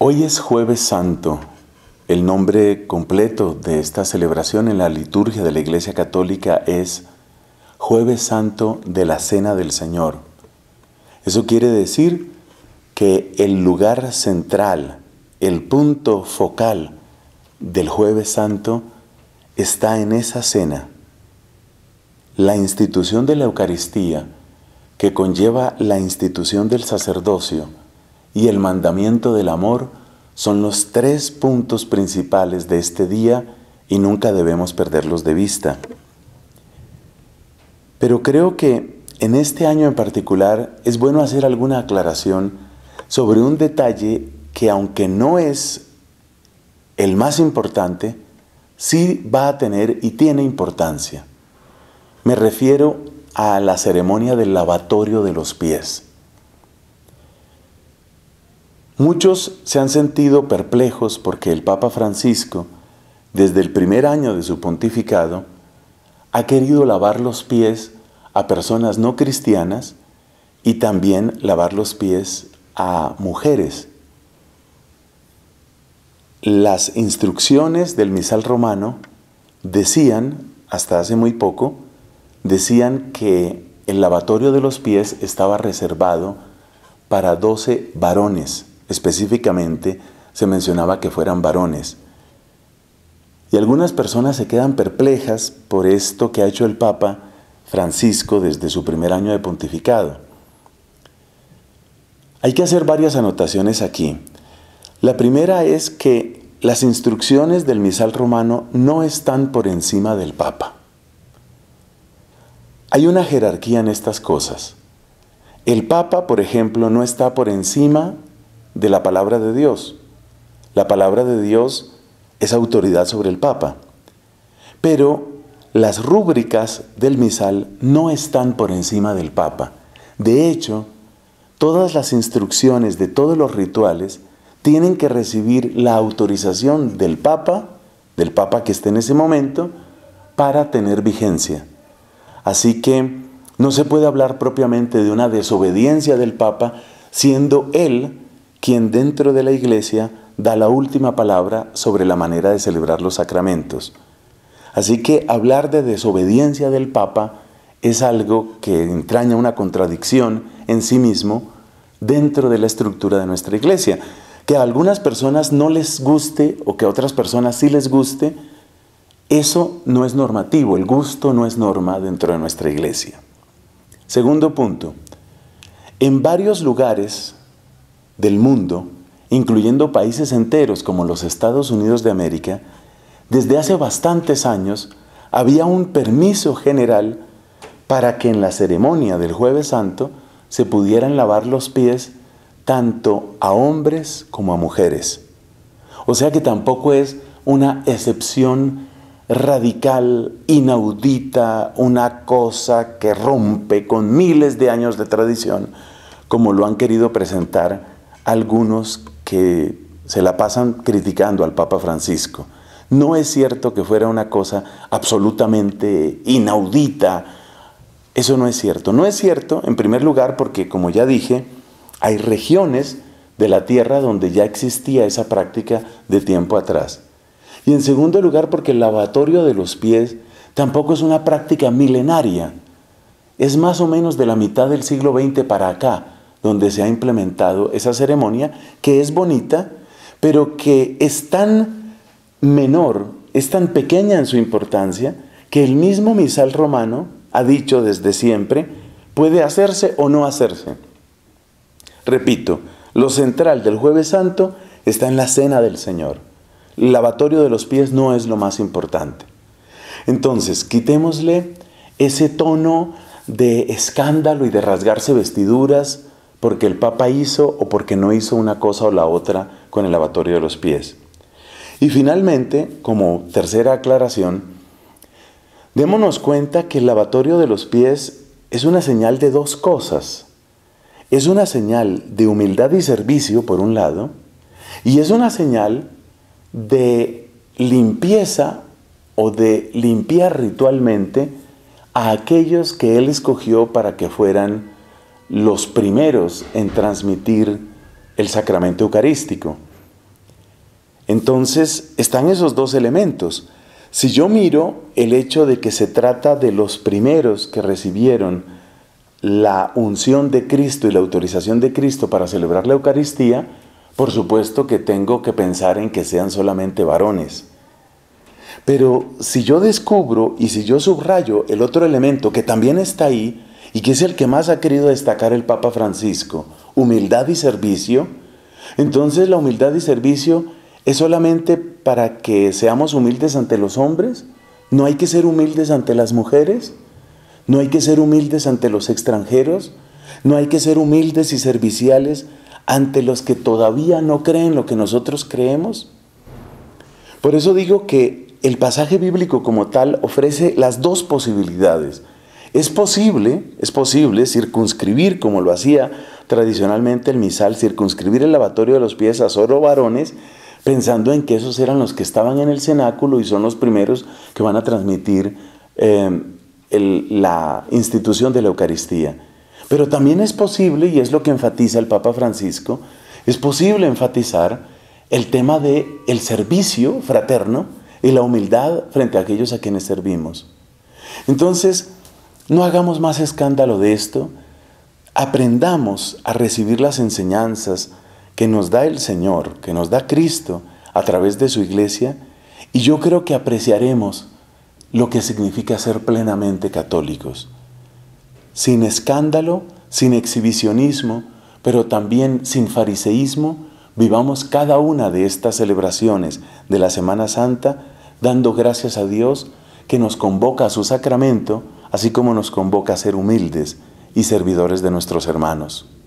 Hoy es jueves santo. El nombre completo de esta celebración en la liturgia de la Iglesia Católica es Jueves Santo de la Cena del Señor. Eso quiere decir que el lugar central, el punto focal del jueves santo está en esa cena. La institución de la Eucaristía, que conlleva la institución del sacerdocio, y el mandamiento del amor son los tres puntos principales de este día y nunca debemos perderlos de vista. Pero creo que en este año en particular es bueno hacer alguna aclaración sobre un detalle que aunque no es el más importante, sí va a tener y tiene importancia. Me refiero a la ceremonia del lavatorio de los pies. Muchos se han sentido perplejos porque el Papa Francisco, desde el primer año de su pontificado, ha querido lavar los pies a personas no cristianas y también lavar los pies a mujeres. Las instrucciones del misal romano decían, hasta hace muy poco, decían que el lavatorio de los pies estaba reservado para 12 varones. Específicamente se mencionaba que fueran varones. Y algunas personas se quedan perplejas por esto que ha hecho el Papa Francisco desde su primer año de pontificado. Hay que hacer varias anotaciones aquí. La primera es que las instrucciones del misal romano no están por encima del Papa. Hay una jerarquía en estas cosas. El Papa, por ejemplo, no está por encima de la palabra de Dios. La palabra de Dios es autoridad sobre el Papa. Pero las rúbricas del misal no están por encima del Papa. De hecho, todas las instrucciones de todos los rituales tienen que recibir la autorización del Papa, del Papa que esté en ese momento, para tener vigencia. Así que no se puede hablar propiamente de una desobediencia del Papa, siendo él quien dentro de la Iglesia da la última palabra sobre la manera de celebrar los sacramentos. Así que hablar de desobediencia del Papa es algo que entraña una contradicción en sí mismo dentro de la estructura de nuestra Iglesia. Que a algunas personas no les guste o que a otras personas sí les guste, eso no es normativo, el gusto no es norma dentro de nuestra Iglesia. Segundo punto, en varios lugares del mundo, incluyendo países enteros como los Estados Unidos de América, desde hace bastantes años había un permiso general para que en la ceremonia del jueves santo se pudieran lavar los pies tanto a hombres como a mujeres. O sea que tampoco es una excepción radical, inaudita, una cosa que rompe con miles de años de tradición, como lo han querido presentar algunos que se la pasan criticando al Papa Francisco. No es cierto que fuera una cosa absolutamente inaudita. Eso no es cierto. No es cierto, en primer lugar, porque, como ya dije, hay regiones de la tierra donde ya existía esa práctica de tiempo atrás. Y en segundo lugar, porque el lavatorio de los pies tampoco es una práctica milenaria. Es más o menos de la mitad del siglo XX para acá donde se ha implementado esa ceremonia, que es bonita, pero que es tan menor, es tan pequeña en su importancia, que el mismo misal romano ha dicho desde siempre, puede hacerse o no hacerse. Repito, lo central del jueves santo está en la cena del Señor. El lavatorio de los pies no es lo más importante. Entonces, quitémosle ese tono de escándalo y de rasgarse vestiduras, porque el Papa hizo o porque no hizo una cosa o la otra con el lavatorio de los pies. Y finalmente, como tercera aclaración, démonos cuenta que el lavatorio de los pies es una señal de dos cosas. Es una señal de humildad y servicio, por un lado, y es una señal de limpieza o de limpiar ritualmente a aquellos que Él escogió para que fueran los primeros en transmitir el sacramento eucarístico. Entonces están esos dos elementos. Si yo miro el hecho de que se trata de los primeros que recibieron la unción de Cristo y la autorización de Cristo para celebrar la Eucaristía, por supuesto que tengo que pensar en que sean solamente varones. Pero si yo descubro y si yo subrayo el otro elemento que también está ahí, y que es el que más ha querido destacar el Papa Francisco, humildad y servicio, entonces la humildad y servicio es solamente para que seamos humildes ante los hombres, no hay que ser humildes ante las mujeres, no hay que ser humildes ante los extranjeros, no hay que ser humildes y serviciales ante los que todavía no creen lo que nosotros creemos. Por eso digo que el pasaje bíblico como tal ofrece las dos posibilidades, es posible, es posible circunscribir, como lo hacía tradicionalmente el misal, circunscribir el lavatorio de los pies a solo varones, pensando en que esos eran los que estaban en el cenáculo y son los primeros que van a transmitir eh, la institución de la Eucaristía. Pero también es posible, y es lo que enfatiza el Papa Francisco, es posible enfatizar el tema de el servicio fraterno y la humildad frente a aquellos a quienes servimos. Entonces, no hagamos más escándalo de esto. Aprendamos a recibir las enseñanzas que nos da el Señor, que nos da Cristo a través de su iglesia, y yo creo que apreciaremos lo que significa ser plenamente católicos, sin escándalo, sin exhibicionismo, pero también sin fariseísmo, vivamos cada una de estas celebraciones de la Semana Santa dando gracias a Dios que nos convoca a su sacramento así como nos convoca a ser humildes y servidores de nuestros hermanos.